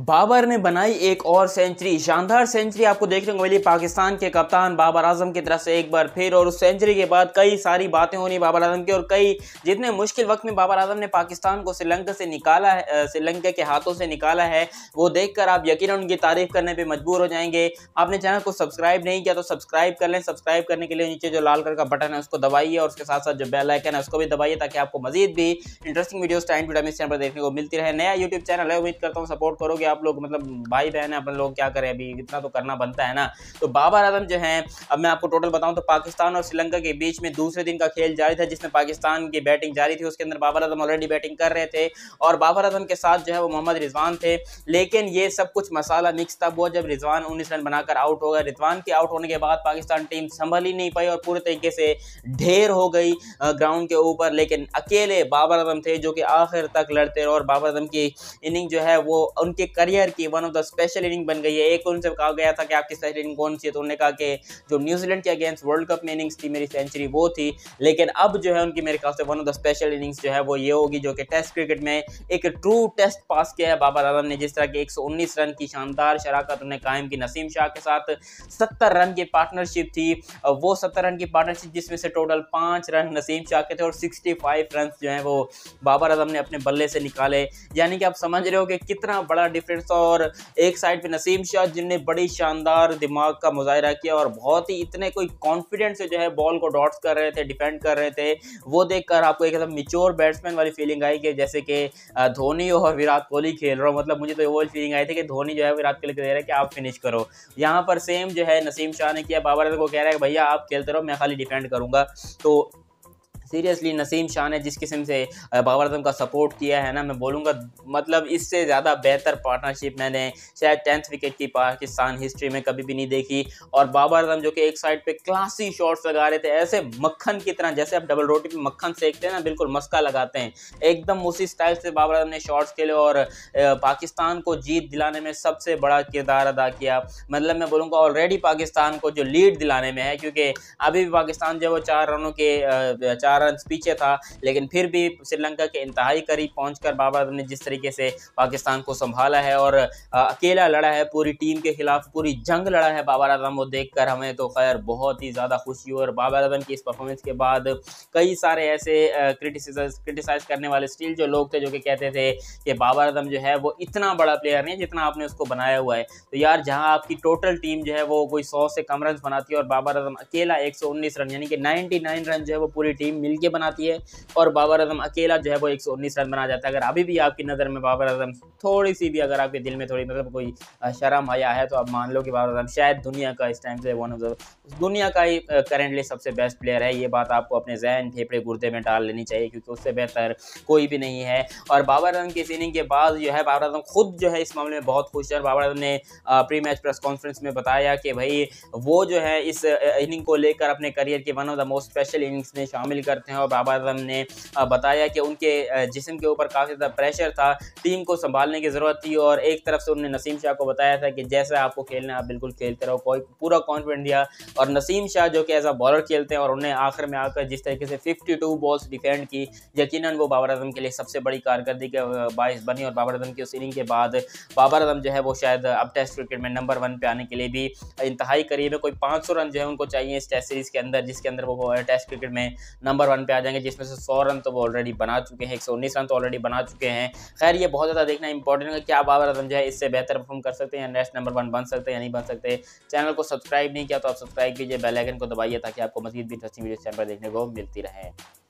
बाबर ने बनाई एक और सेंचुरी शानदार सेंचुरी आपको देखने को मिली पाकिस्तान के कप्तान बाबर आजम की तरफ से एक बार फिर और उस सेंचुरी के बाद कई सारी बातें होनी बाबर आजम की और कई जितने मुश्किल वक्त में बाबर आजम ने पाकिस्तान को श्रीलंका से निकाला है श्रीलंका के हाथों से निकाला है वो देख आप यकीन उनकी तारीफ करने पर मजबूर हो जाएंगे आपने चैनल को सब्सक्राइब नहीं किया तो सब्सक्राइब कर लें सब्सक्राइब करने के लिए नीचे जो लाल कलर का बटन है उसको दबाइए और उसके साथ साथ जो बेलाइकन है उसको भी दबाइए ताकि आपको मजीद भी interesting video time to time इस चैनल पर देखने को मिलती रहे नया यूट्यूब चैनल है उम्मीद करता हूँ सपोर्ट करोगे कि आप लोग मतलब भाई बहन है अपन लोग क्या करें अभी इतना तो करना बनता है ना तो बाबर आजम जो है अब मैं आपको टोटल बताऊँ तो पाकिस्तान और श्रीलंका के बीच में दूसरे दिन का खेल जारी था जिसमें पाकिस्तान की बैटिंग जारी थी उसके अंदर बाबर आजम ऑलरेडी बैटिंग कर रहे थे और बाबर आजम के साथ जो है वो मोहम्मद रिजवान थे लेकिन ये सब कुछ मसाला मिक्स था वो जब रिजवान उन्नीस रन बनाकर आउट हो गया रिजवान के आउट होने के बाद पाकिस्तान टीम संभल ही नहीं पाई और पूरे तरीके से ढेर हो गई ग्राउंड के ऊपर लेकिन अकेले बाबर आजम थे जो कि आखिर तक लड़ते रहे और बाबर आजम की इनिंग जो है वो उनके करियर की one of the special inning बन गई है एक उनसे कहा गया था कि आपकी स्पेशल इनिंग कौन सी है तो उन्होंने कहा कि जो न्यूजीलैंड के अगेंस्ट वर्ल्ड कप में इनिंग्स थी मेरी सेंचुरी वो थी लेकिन अब जो है उनकी मेरे ख्याल से one of the special innings जो है वो ये होगी जो कि टेस्ट क्रिकेट में एक ट्रू टेस्ट पास किया है बाबर आजम ने जिस तरह की एक रन की शानदार शराकत उन्हें कायम की नसीम शाह के साथ सत्तर रन की पार्टनरशिप थी वो सत्तर रन की पार्टनरशिप जिसमें से टोटल पाँच रन नसीम शाह के थे और सिक्सटी फाइव रन जो है वो बाबर आजम ने अपने बल्ले से निकाले यानी कि आप समझ रहे हो कि कितना बड़ा फ्रेंड्स और एक साइड पे नसीम शाह जिनने बड़ी शानदार दिमाग का मुजाहरा किया और बहुत ही इतने कोई कॉन्फिडेंस से जो है बॉल को डॉट्स कर रहे थे डिफेंड कर रहे थे वो देखकर आपको एकदम मिच्योर बैट्समैन वाली फीलिंग आई कि जैसे कि धोनी और विराट कोहली खेल रहा हो मतलब मुझे तो वो फीलिंग आई थी कि धोनी जो है विराट कोहली को दे रहा है कि आप फिनिश करो यहाँ पर सेम जो है नसीम शाह ने किया बाबर को कह रहा है भैया आप खेलते रहो मैं खाली डिफेंड करूँगा तो सीरियसली नसीम शाह ने जिस किस्म से बाबर आजम का सपोर्ट किया है ना मैं बोलूँगा मतलब इससे ज़्यादा बेहतर पार्टनरशिप मैंने शायद टेंथ विकेट की पाकिस्तान हिस्ट्री में कभी भी नहीं देखी और बाबर आजम जो कि एक साइड पर क्लासी शॉट्स लगा रहे थे ऐसे मक्खन की तरह जैसे आप डबल रोटी पर मक्खन सेकते हैं ना बिल्कुल मस्का लगाते हैं एकदम उसी स्टाइल से बाबर आजम ने शॉट्स खेले और पाकिस्तान को जीत दिलाने में सबसे बड़ा किरदार अदा किया मतलब मैं बोलूँगा ऑलरेडी पाकिस्तान को जो लीड दिलाने में है क्योंकि अभी भी पाकिस्तान जो वो चार रनों के चार रन पीछे था लेकिन फिर भी श्रीलंका के इंतहाई करीब पहुँच कर बाबर ने जिस तरीके से पाकिस्तान को संभाला है और अकेला लड़ा है पूरी टीम के खिलाफ पूरी जंग लड़ा है बाबर आजम को देख कर हमें तो खैर बहुत ही ज़्यादा खुशी हुई और बाबर आजम की इस परफॉर्मेंस के बाद कई सारे ऐसे क्रिटिसाइज करने वाले स्टील जो लोग थे जो कि कहते थे कि बाबर आजम जो है वो इतना बड़ा प्लेयर नहीं जितना आपने उसको बनाया हुआ है तो यार जहाँ आपकी टोटल टीम जो है वो कोई सौ से कम रन बनाती है और बाबर आजम अकेला एक रन यानी कि नाइन्टी रन जो है वो पूरी टीम मिल मिल के बनाती है और बाबर आजम अकेला जो है वो उन्नीस रन बना जाता है अगर अभी भी आपकी नज़र में बाबर आजम थोड़ी सी भी अगर आपके दिल में थोड़ी मतलब कोई शर्म आया है तो आप मान लो कि बाबर आजम शायद दुनिया का इस टाइम से वन ऑफ द दुनिया का ही करेंटली सबसे बेस्ट प्लेयर है ये बात आपको अपने जहन फेफड़े गुर्दे में डाल लेनी चाहिए क्योंकि उससे बेहतर कोई भी नहीं है और बाबर आजम की सीनिंग के बाद जो है बाबर आजम खुद जो है इस मामले में बहुत खुश है और बाबर आजम ने प्री मैच प्रेस कॉन्फ्रेंस में बताया कि भाई वो जो है इस इनिंग को लेकर अपने करियर के one of the most special innings में शामिल कर करते हैं और बाबर आजम ने बताया कि उनके जिसम के ऊपर काफ़ी ज़्यादा प्रेशर था टीम को संभालने की ज़रूरत थी और एक तरफ से उन्होंने नसीम शाह को बताया था कि जैसा आपको खेलना है आप बिल्कुल खेलते रहो कोई पूरा कॉन्फिडेंट दिया और नसीम शाह जो कि एज आ बॉलर खेलते हैं और उन्हें आखिर में आकर जिस तरीके से फिफ्टी टू बॉल्स डिफेंड की यकीन वो बाबर आजम के लिए सबसे बड़ी कारकर्दी के बायस बनी और बाबर आजम की उस इनिंग के बाद बाबर आजम जो है वो शायद अब टेस्ट क्रिकेट में नंबर वन पर आने के लिए भी इंतहाई करीब है कोई पाँच रन जो है उनको चाहिए इस टेस्ट सीरीज़ के अंदर जिसके अंदर वो टेस्ट क्रिकेट में नंबर नंबर वन पे आ जाएंगे जिसमें से सौ रन तो वो ऑलरेडी बना चुके हैं एक रन तो ऑलरेडी बना चुके हैं खैर ये बहुत ज़्यादा देखना इंपॉर्टेंट है क्या बाबर आजम जो है इससे बेहतर परफॉर्म कर सकते हैं नेक्स्ट नंबर वन बन सकते हैं या नहीं बन सकते चैनल को सब्सक्राइब नहीं किया तो आप सब्सक्राइब कीजिए बेलाइकन को दबाइए ताकि आपको मजीद भी इंटरेस्टिंग वीडियो चैनल पर देखने को मिलती रहे